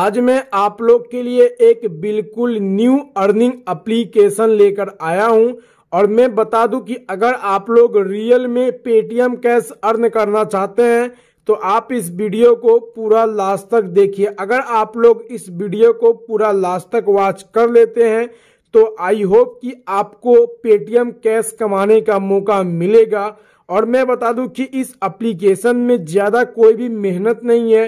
आज मैं आप लोग के लिए एक बिल्कुल न्यू अर्निंग एप्लीकेशन लेकर आया हूं और मैं बता दूं कि अगर आप लोग रियल में पेटीएम कैश अर्न करना चाहते हैं तो आप इस वीडियो को पूरा लास्ट तक देखिए अगर आप लोग इस वीडियो को पूरा लास्ट तक वॉच कर लेते हैं तो आई होप कि आपको पेटीएम कैश कमाने का मौका मिलेगा और मैं बता दूं कि इस एप्लीकेशन में ज़्यादा कोई भी मेहनत नहीं है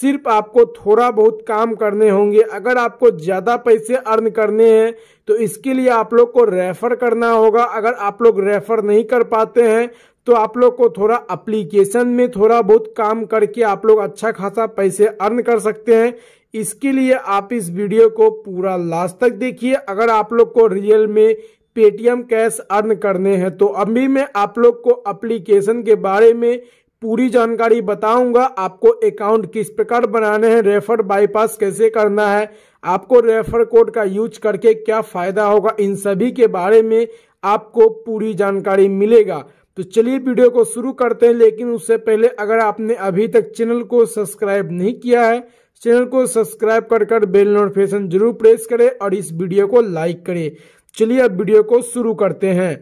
सिर्फ आपको थोड़ा बहुत काम करने होंगे अगर आपको ज़्यादा पैसे अर्न करने हैं तो इसके लिए आप लोग को रेफ़र करना होगा अगर आप लोग रेफ़र नहीं कर पाते हैं तो आप लोग को थोड़ा अप्लीकेशन में थोड़ा बहुत काम करके आप लोग अच्छा खासा पैसे अर्न कर सकते हैं इसके लिए आप इस वीडियो को पूरा लास्ट तक देखिए अगर आप लोग को रियल में पेटीएम कैश अर्न करने हैं तो अभी मैं आप लोग को एप्लीकेशन के बारे में पूरी जानकारी बताऊंगा आपको अकाउंट किस प्रकार बनाने हैं रेफर बाईपास कैसे करना है आपको रेफर कोड का यूज करके क्या फायदा होगा इन सभी के बारे में आपको पूरी जानकारी मिलेगा तो चलिए वीडियो को शुरू करते हैं लेकिन उससे पहले अगर आपने अभी तक चैनल को सब्सक्राइब नहीं किया है चैनल को सब्सक्राइब कर कर बेल नोटिफिकेशन जरूर प्रेस करें और इस वीडियो को लाइक करें चलिए अब वीडियो को शुरू करते हैं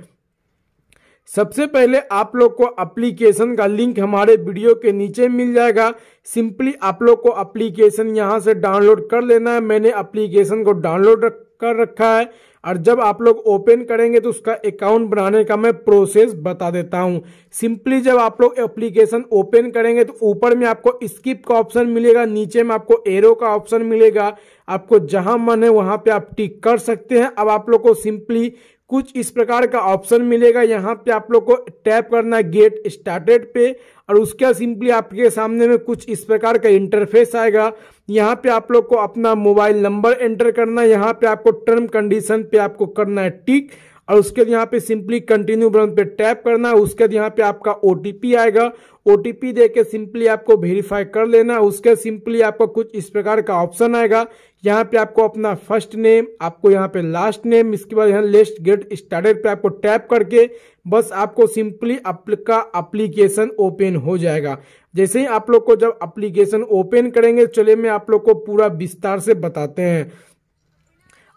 सबसे पहले आप लोग को एप्लीकेशन का लिंक हमारे वीडियो के नीचे मिल जाएगा सिंपली आप लोग को एप्लीकेशन यहां से डाउनलोड कर लेना है मैंने एप्लीकेशन को डाउनलोड कर रखा है और जब आप लोग ओपन करेंगे तो उसका अकाउंट बनाने का मैं प्रोसेस बता देता हूं सिंपली जब आप लोग एप्लीकेशन ओपन करेंगे तो ऊपर में आपको स्किप का ऑप्शन मिलेगा नीचे में आपको एरो का ऑप्शन मिलेगा आपको जहां मन है वहां पे आप टिक कर सकते हैं अब आप लोग को सिंपली कुछ इस प्रकार का ऑप्शन मिलेगा यहाँ पे आप लोग को टैप करना है गेट स्टार्टेड पे और उसके सिंपली आपके सामने में कुछ इस प्रकार का इंटरफेस आएगा यहाँ पे आप लोग को अपना मोबाइल नंबर एंटर करना है यहाँ पे आपको टर्म कंडीशन पे आपको करना है टिक और उसके बाद यहाँ पे सिंपली कंटिन्यू बटन पे टैप करना है उसके बाद यहाँ पे आपका ओ आएगा ओ देके सिंपली आपको वेरीफाई कर लेना उसके सिंपली आपका कुछ इस प्रकार का ऑप्शन आएगा यहाँ पे आपको अपना फर्स्ट नेम आपको यहाँ पे लास्ट नेम इसके बाद यहाँ लेस्ट गेट स्टार्टेड पे आपको टैप करके बस आपको सिंपली आपका एप्लीकेशन ओपन हो जाएगा जैसे ही आप लोग को जब अप्लीकेशन ओपन करेंगे चले मैं आप लोग को पूरा विस्तार से बताते हैं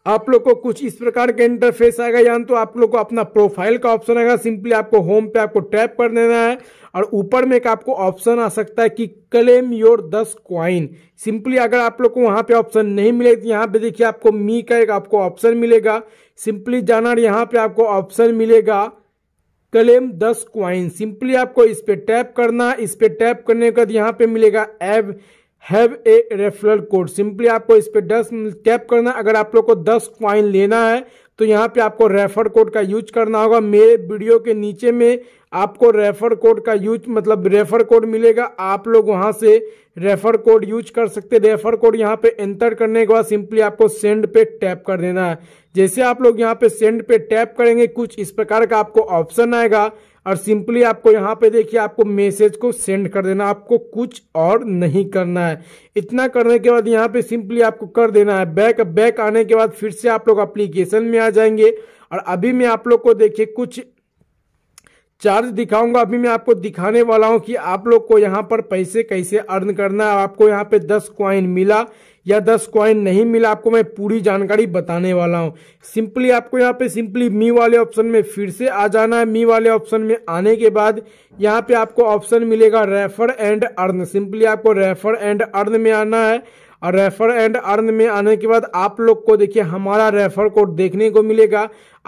आप लोग को कुछ इस प्रकार का इंटरफेस आएगा यहाँ तो आप लोग को अपना प्रोफाइल का ऑप्शन आएगा सिंपली आपको होम पे आपको टैप कर देना है और ऊपर में एक आपको ऑप्शन आ सकता है कि क्लेम योर दस क्वाइन सिंपली अगर आप लोग को वहां पे ऑप्शन नहीं मिले तो यहाँ पे देखिए आपको मी का एक आपको ऑप्शन मिलेगा सिंपली जाना यहाँ पे आपको ऑप्शन मिलेगा क्लेम दस क्वाइन सिंपली आपको इस पे टैप करना इस पे टैप करने के बाद यहाँ पे मिलेगा एव have a referral code simply आपको इस पे दस टैप करना अगर आप लोग को दस क्वाइन लेना है तो यहाँ पे आपको रेफर कोड का यूज करना होगा मेरे वीडियो के नीचे में आपको रेफर कोड का यूज मतलब रेफर कोड मिलेगा आप लोग वहां से रेफर कोड यूज कर सकते रेफर कोड यहाँ पे एंटर करने के बाद सिंपली आपको सेंड पे टैप कर देना है जैसे आप लोग यहाँ पे सेंड पे टैप करेंगे कुछ इस प्रकार का आपको ऑप्शन आएगा और सिंपली आपको यहाँ पे देखिए आपको मैसेज को सेंड कर देना आपको कुछ और नहीं करना है इतना करने के बाद यहाँ पे सिंपली आपको कर देना है बैक बैक आने के बाद फिर से आप लोग अप्लीकेशन में आ जाएंगे और अभी मैं आप लोग को देखिए कुछ चार्ज दिखाऊंगा अभी मैं आपको दिखाने वाला हूं कि आप लोग को यहाँ पर पैसे कैसे अर्न करना है आपको यहाँ पे दस क्वाइन मिला या दस क्वाइन नहीं मिला आपको मैं पूरी जानकारी बताने वाला हूं सिंपली आपको यहाँ पे सिंपली मी वाले ऑप्शन में फिर से आ जाना है मी वाले ऑप्शन में आने के बाद यहाँ पे आपको ऑप्शन मिलेगा रेफर एंड अर्न सिंपली आपको रेफर एंड अर्न में आना है और रेफर एंड अर्न में आने के बाद आप लोग को देखिए हमारा रेफर कोड देखने को मिलेगा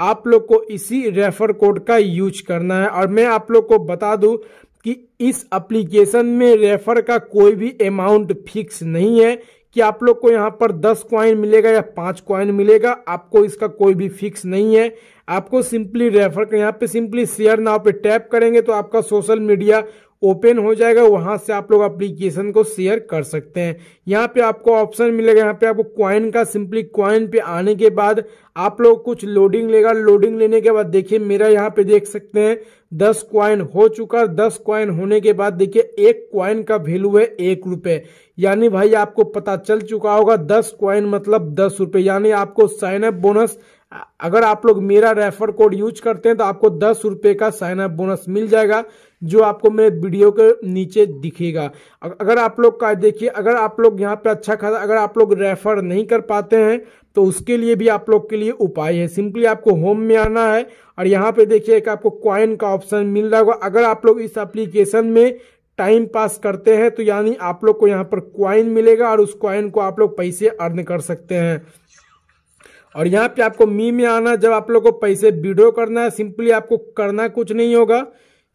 आप लोग को इसी रेफर कोड का यूज करना है और मैं आप लोग को बता दूं कि इस एप्लीकेशन में रेफर का कोई भी अमाउंट फिक्स नहीं है कि आप लोग को यहाँ पर दस क्वाइन मिलेगा या पांच क्वाइन मिलेगा आपको इसका कोई भी फिक्स नहीं है आपको सिंपली रेफर यहाँ पे सिंपली शेयर नाव पे टैप करेंगे तो आपका सोशल मीडिया ओपन हो जाएगा वहां से आप लोग एप्लीकेशन को शेयर कर सकते हैं यहाँ पे आपको ऑप्शन मिलेगा यहाँ पे आपको क्वाइन का सिंपली क्वाइन पे आने के बाद आप लोग कुछ लोडिंग लेगा लोडिंग लेने के बाद देखिए मेरा यहाँ पे देख सकते हैं दस क्वाइन हो चुका है दस क्वाइन होने के बाद देखिए एक क्वाइन का वेल्यू है एक रुपए यानी भाई आपको पता चल चुका होगा दस क्वाइन मतलब दस रुपए यानी आपको साइन अप बोनस अगर आप लोग मेरा रेफर कोड यूज करते हैं तो आपको दस रुपये का साइन अप बोनस मिल जाएगा जो आपको मेरे वीडियो के नीचे दिखेगा अगर आप लोग का देखिए अगर आप लोग यहाँ पे अच्छा खासा अगर आप लोग रेफर नहीं कर पाते हैं तो उसके लिए भी आप लोग के लिए उपाय है सिंपली आपको होम में आना है और यहाँ पे देखिए एक आपको क्वाइन का ऑप्शन मिल रहा होगा अगर आप लोग इस एप्लीकेशन में टाइम पास करते हैं तो यानी आप लोग को यहाँ पर क्वाइन मिलेगा और उस क्वाइन को आप लोग पैसे अर्न कर सकते हैं और यहाँ पे आपको मी में आना जब आप लोग को पैसे विड्रो करना है सिंपली आपको करना कुछ नहीं होगा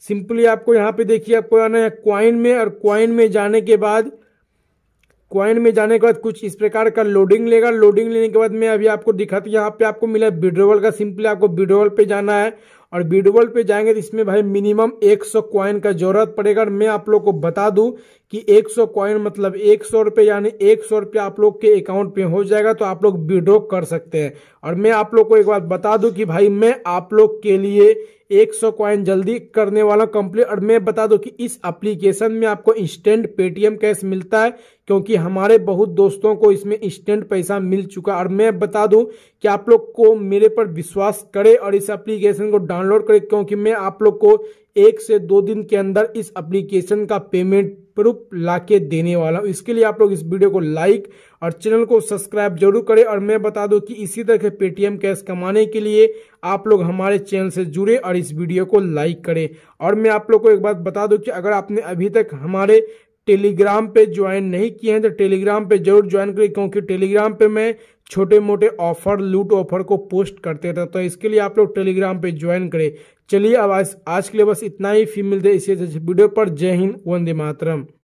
सिंपली आपको यहाँ पे देखिए आपको आना है क्वाइन में और क्वाइन में जाने के बाद क्वाइन में जाने के बाद कुछ इस प्रकार का लोडिंग लेगा लोडिंग लेने के बाद मैं अभी आपको दिखा हूँ यहाँ पे आपको मिला विड्रोवल का सिंपली आपको विड्रोवल पे जाना है और बीडबल पे जाएंगे तो इसमें भाई मिनिमम 100 क्वाइन का जरूरत पड़ेगा और मैं आप लोग को बता दूं कि 100 क्वाइन मतलब एक सौ रुपये यानी एक सौ रुपया आप लोग के अकाउंट पे हो जाएगा तो आप लोग विड्रो कर सकते हैं और मैं आप लोग को एक बात बता दूं कि भाई मैं आप लोग के लिए 100 क्वाइन जल्दी करने वाला कंप्लीट और मैं बता दूं कि इस एप्लीकेशन में आपको इंस्टेंट पेटीएम कैश मिलता है क्योंकि हमारे बहुत दोस्तों को इसमें इंस्टेंट पैसा मिल चुका और मैं बता दूं कि आप लोग को मेरे पर विश्वास करें और इस एप्लीकेशन को डाउनलोड करें क्योंकि मैं आप लोग को एक से दो दिन के अंदर इस एप्लीकेशन का पेमेंट प्रूफ के देने वाला हूँ इसके लिए आप लोग इस वीडियो को लाइक और चैनल को सब्सक्राइब जरूर करें और मैं बता दूं कि इसी तरह के पेटीएम कैश कमाने के लिए आप लोग हमारे चैनल से जुड़े और इस वीडियो को लाइक करें और मैं आप लोग को एक बात बता दूं कि अगर आपने अभी तक हमारे टेलीग्राम पे ज्वाइन नहीं किए हैं तो टेलीग्राम पे जरूर ज्वाइन करें क्योंकि टेलीग्राम पे मैं छोटे मोटे ऑफर लूट ऑफर को पोस्ट करते रहता तो इसके लिए आप लोग टेलीग्राम पे ज्वाइन करें चलिए अब आज, के लिए बस इतना ही फिर मिलते इसी वीडियो पर जय हिंद वंदे मातरम